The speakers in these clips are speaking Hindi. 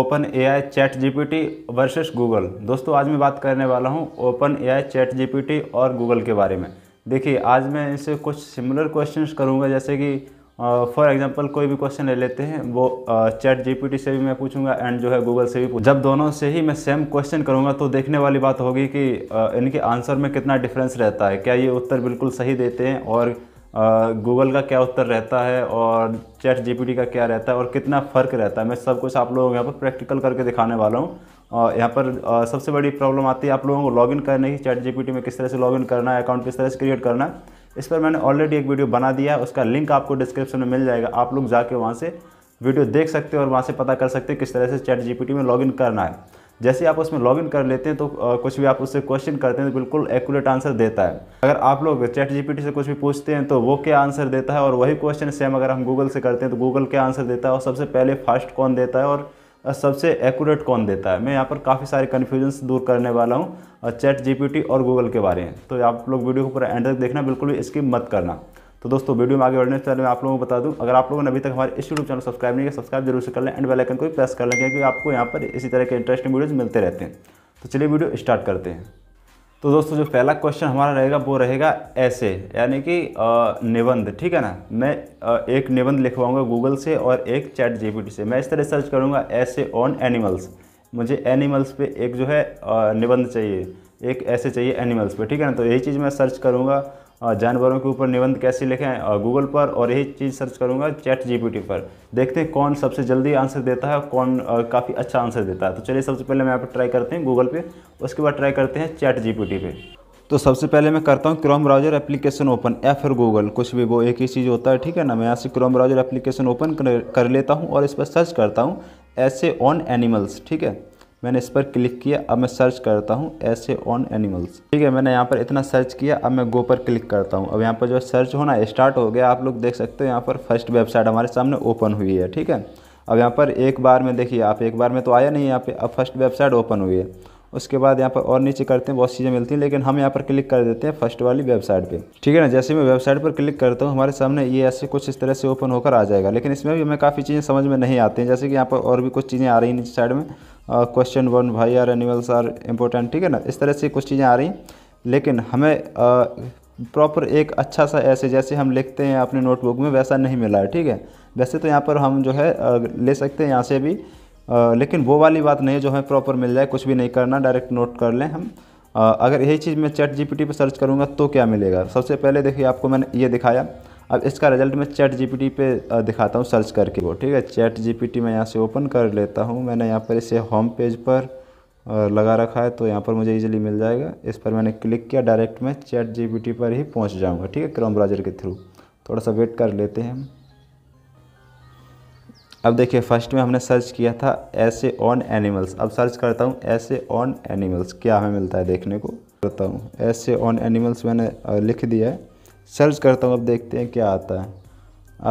open A I chat T versus Google दोस्तों आज मैं बात करने वाला हूँ open A I chat T और गूगल के बारे में देखिए आज मैं इनसे कुछ सिमिलर क्वेश्चंस करूँगा जैसे कि फॉर uh, एग्जांपल कोई भी क्वेश्चन ले लेते हैं वो चैट uh, जीपीटी से भी मैं पूछूंगा एंड जो है गूगल से भी पूछ जब दोनों से ही मैं सेम क्वेश्चन करूंगा तो देखने वाली बात होगी कि uh, इनके आंसर में कितना डिफरेंस रहता है क्या ये उत्तर बिल्कुल सही देते हैं और गूगल का क्या उत्तर रहता है और चैट जीपीटी का क्या रहता है और कितना फ़र्क रहता है मैं सब कुछ आप लोगों को यहाँ पर प्रैक्टिकल करके दिखाने वाला हूँ और यहाँ पर सबसे बड़ी प्रॉब्लम आती है आप लोगों को लॉगिन करने की चैट जीपीटी में किस तरह से लॉगिन करना है अकाउंट किस तरह से क्रिएट करना है इस पर मैंने ऑलरेडी एक वीडियो बना दिया है उसका लिंक आपको डिस्क्रिप्शन में मिल जाएगा आप लोग जाके वहाँ से वीडियो देख सकते हो और वहाँ से पता कर सकते हो किस तरह से चैट जीपीटी में लॉगिन करना है जैसे आप उसमें लॉगिन कर लेते हैं तो कुछ भी आप उससे क्वेश्चन करते हैं तो बिल्कुल एक्यूरेट आंसर देता है अगर आप लोग चैट जीपीटी से कुछ भी पूछते हैं तो वो क्या आंसर देता है और वही क्वेश्चन सेम अगर हम गूगल से करते हैं तो गूगल क्या आंसर देता है और सबसे पहले फास्ट कौन देता है और सबसे एक्यूरेट कौन देता है मैं यहाँ पर काफ़ी सारे कन्फ्यूजन्स दूर करने वाला हूँ चैट जीपीटी और गूगल के बारे में तो आप लोग वीडियो को पूरा एंड तक देखना बिल्कुल भी इसकी मत करना तो दोस्तों वीडियो में आगे बढ़ने से पहले मैं आप लोगों को बता दूं अगर आप लोगों ने अभी तक हमारे इस यूट्यूब चैनल सब्सक्राइब नहीं किया सब्सक्राइब जरूर से कर लें एंड बेलाइकन को भी प्रेस कर लें क्योंकि आपको यहाँ पर इसी तरह के इंटरेस्टिंग वीडियोज़ मिलते रहते हैं तो चलिए वीडियो स्टार्ट करते हैं तो दोस्तों जो पहला क्वेश्चन हमारा रहेगा वो रहेगा ऐसे यानी कि निबंध ठीक है ना मैं एक निबंध लिखवाऊंगा गूगल से और एक चैट जीपीटी से मैं इस तरह सर्च करूंगा ऐसे ऑन एनिमल्स मुझे एनिमल्स पे एक जो है निबंध चाहिए एक ऐसे चाहिए एनिमल्स पे ठीक है ना तो यही चीज़ मैं सर्च करूँगा जानवरों के ऊपर निबंध कैसे लिखें गूगल पर और यही चीज़ सर्च करूँगा चैट जीपीटी पर देखते हैं कौन सबसे जल्दी आंसर देता है कौन काफ़ी अच्छा आंसर देता है तो चलिए सबसे पहले मैं आप ट्राई करते हैं गूगल पे उसके बाद ट्राई करते हैं चैट जी पे तो सबसे पहले मैं करता हूँ क्रोम ब्राउजर एप्लीकेशन ओपन या फिर गूगल कुछ भी वो एक ही चीज़ होता है ठीक है ना मैं यहाँ से क्रोम ब्राउजर एप्लीकेशन ओपन कर लेता हूँ और इस पर सर्च करता हूँ ऐसे ऑन एनिमल्स ठीक है मैंने इस पर क्लिक किया अब मैं सर्च करता हूँ ऐसे ऑन एनिमल्स ठीक है मैंने यहाँ पर इतना सर्च किया अब मैं गो पर क्लिक करता हूँ अब यहाँ पर जो सर्च होना स्टार्ट हो गया आप लोग देख सकते हो यहाँ पर फर्स्ट वेबसाइट हमारे सामने ओपन हुई है ठीक है अब यहाँ पर एक बार में देखिए आप एक बार में तो आया नहीं यहाँ पर अब फर्स्ट वेबसाइट ओपन हुई है उसके बाद यहाँ पर और नीचे करते हैं बहुत चीज़ें मिलती हैं लेकिन हम यहाँ पर क्लिक कर देते हैं फर्स्ट वाली वेबसाइट पे ठीक है ना जैसे मैं वेबसाइट पर क्लिक करता हूँ हमारे सामने ये ऐसे कुछ इस तरह से ओपन होकर आ जाएगा लेकिन इसमें भी हमें काफ़ी चीज़ें समझ में नहीं आती हैं जैसे कि यहाँ पर और भी कुछ चीज़ें आ रही हैं नीचे साइड में क्वेश्चन वन भाई आर एनिमल्स आर इम्पोर्टेंट ठीक है ना इस तरह से कुछ चीज़ें आ रही लेकिन हमें प्रॉपर एक अच्छा सा ऐसे जैसे हम लिखते हैं अपने नोटबुक में वैसा नहीं मिला है ठीक है वैसे तो यहाँ पर हम जो है ले सकते हैं यहाँ से भी लेकिन वो वाली बात नहीं है जो हमें प्रॉपर मिल जाए कुछ भी नहीं करना डायरेक्ट नोट कर लें हम अगर यही चीज़ मैं चैट जीपीटी पर सर्च करूँगा तो क्या मिलेगा सबसे पहले देखिए आपको मैंने ये दिखाया अब इसका रिजल्ट मैं चैट जीपीटी पे दिखाता हूँ सर्च करके वो ठीक है चैट जीपीटी मैं यहाँ से ओपन कर लेता हूँ मैंने यहाँ पर इसे होम पेज पर लगा रखा है तो यहाँ पर मुझे इजीली मिल जाएगा इस पर मैंने क्लिक किया डायरेक्ट मैं चैट जीपीटी पर ही पहुँच जाऊँगा ठीक है क्रोम ब्राउज़र के थ्रू थोड़ा सा वेट कर लेते हैं हम अब देखिए फर्स्ट में हमने सर्च किया था ऐसे ऑन एनिमल्स अब सर्च करता हूँ ऐसे ऑन एनिमल्स क्या हमें मिलता है देखने को करता हूँ ऐसे ऑन एनिमल्स मैंने लिख दिया है सर्च करता हूँ अब देखते हैं क्या आता है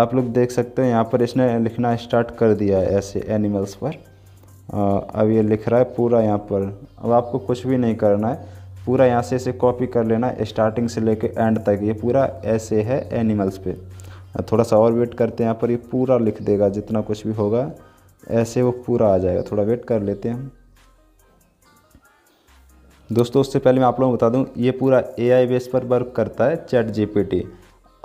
आप लोग देख सकते हैं यहाँ पर इसने लिखना स्टार्ट कर दिया है ऐसे एनिमल्स पर अब ये लिख रहा है पूरा यहाँ पर अब आपको कुछ भी नहीं करना है पूरा यहाँ से इसे कॉपी कर लेना है स्टार्टिंग से लेके एंड तक ये पूरा ऐसे है एनिमल्स पे थोड़ा सा और वेट करते हैं यहाँ पर ये पूरा लिख देगा जितना कुछ भी होगा ऐसे वो पूरा आ जाएगा थोड़ा वेट कर लेते हैं हम दोस्तों उससे पहले मैं आप लोगों को बता दूं ये पूरा एआई बेस पर वर्क करता है चैट जीपीटी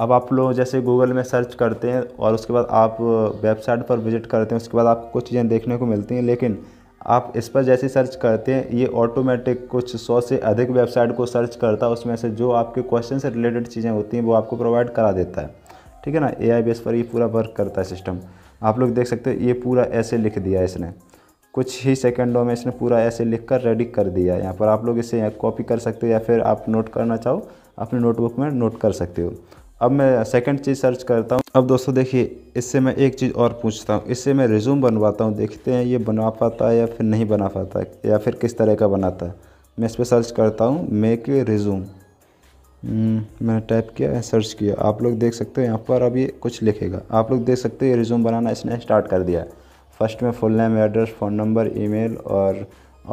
अब आप लोग जैसे गूगल में सर्च करते हैं और उसके बाद आप वेबसाइट पर विजिट करते हैं उसके बाद आपको कुछ चीज़ें देखने को मिलती हैं लेकिन आप इस पर जैसे सर्च करते हैं ये ऑटोमेटिक कुछ सौ से अधिक वेबसाइट को सर्च करता है उसमें से जो आपके क्वेश्चन से रिलेटेड चीज़ें होती हैं वो आपको प्रोवाइड करा देता है ठीक है ना ए बेस पर ये पूरा वर्क करता है सिस्टम आप लोग देख सकते हो ये पूरा ऐसे लिख दिया है इसने कुछ ही सेकंडों में इसने पूरा ऐसे लिख कर रेडी कर दिया यहाँ पर आप लोग इसे कॉपी कर सकते हो या फिर आप नोट करना चाहो अपने नोटबुक में नोट कर सकते हो अब मैं सेकंड चीज़ सर्च करता हूँ अब दोस्तों देखिए इससे मैं एक चीज़ और पूछता हूँ इससे मैं रिज्यूम बनवाता हूँ देखते हैं ये बना पाता है या फिर नहीं बना पाता या फिर किस तरह का बनाता है मैं इस पर सर्च करता हूँ मेक रिज्यूम मैंने टाइप किया सर्च किया आप लोग देख सकते हो यहाँ पर अब ये कुछ लिखेगा आप लोग देख सकते हो ये रिज्यूम बनाना इसने स्टार्ट कर दिया है फर्स्ट में full name address phone number email और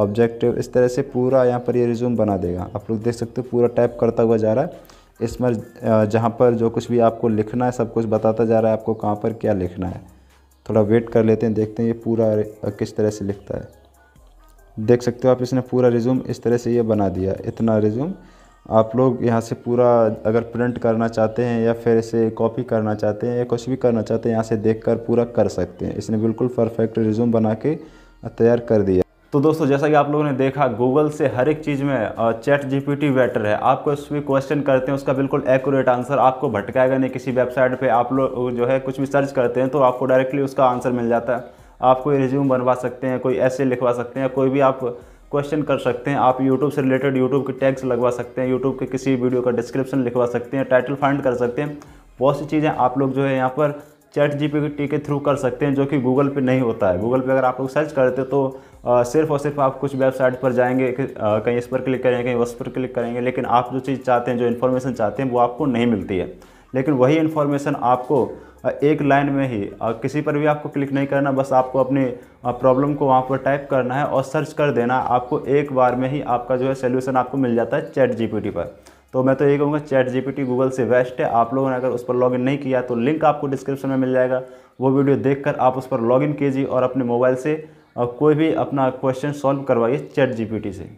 ऑब्जेक्टिव इस तरह से पूरा यहाँ पर ये रिज्यूम बना देगा आप लोग देख सकते हो पूरा टाइप करता हुआ जा रहा है इसमें जहाँ पर जो कुछ भी आपको लिखना है सब कुछ बताता जा रहा है आपको कहाँ पर क्या लिखना है थोड़ा वेट कर लेते हैं देखते हैं ये पूरा किस तरह से लिखता है देख सकते हो आप इसने पूरा रिज्यूम इस तरह से ये बना दिया इतना रिज्यूम आप लोग यहाँ से पूरा अगर प्रिंट करना चाहते हैं या फिर इसे कॉपी करना चाहते हैं या कुछ भी करना चाहते हैं यहाँ से देख कर पूरा कर सकते हैं इसने बिल्कुल परफेक्ट रिज्यूम बना के तैयार कर दिया तो दोस्तों जैसा कि आप लोगों ने देखा गूगल से हर एक चीज़ में चैट जीपीटी बेटर है आपको कुछ भी क्वेश्चन करते हैं उसका बिल्कुल एक्यूरेट आंसर आपको भटकाएगा नहीं किसी वेबसाइट पे आप लोग जो है कुछ भी सर्च करते हैं तो आपको डायरेक्टली उसका आंसर मिल जाता है आप कोई रिज्यूम बनवा सकते हैं कोई ऐसे लिखवा सकते हैं कोई भी आप क्वेश्चन कर सकते हैं आप यूट्यूब से रिलेटेड यूट्यूब के टैग्स लगवा सकते हैं यूट्यूब के किसी वीडियो का डिस्क्रिप्शन लिखवा सकते हैं टाइटल फाइंड कर सकते हैं बहुत सी चीज़ें आप लोग जो है यहाँ पर चैट जी के थ्रू कर सकते हैं जो कि गूगल पे नहीं होता है गूगल पे अगर आप लोग सर्च करते हो तो आ, सिर्फ और सिर्फ आप कुछ वेबसाइट पर जाएंगे आ, कहीं इस पर क्लिक करेंगे कहीं उस पर क्लिक करेंगे लेकिन आप जो चीज़ चाहते हैं जो इन्फॉर्मेशन चाहते हैं वो आपको नहीं मिलती है लेकिन वही इन्फॉर्मेशन आपको एक लाइन में ही किसी पर भी आपको क्लिक नहीं करना बस आपको अपने प्रॉब्लम को वहाँ पर टाइप करना है और सर्च कर देना आपको एक बार में ही आपका जो है सोल्यूशन आपको मिल जाता है चैट जी पर तो मैं तो ये कहूँगा चैट जीपीटी गूगल से बेस्ट है आप लोगों ने अगर उस पर लॉग नहीं किया तो लिंक आपको डिस्क्रिप्शन में मिल जाएगा वो वीडियो देख आप उस पर लॉग कीजिए और अपने मोबाइल से कोई भी अपना क्वेश्चन सॉल्व करवाइए चैट जीपीटी से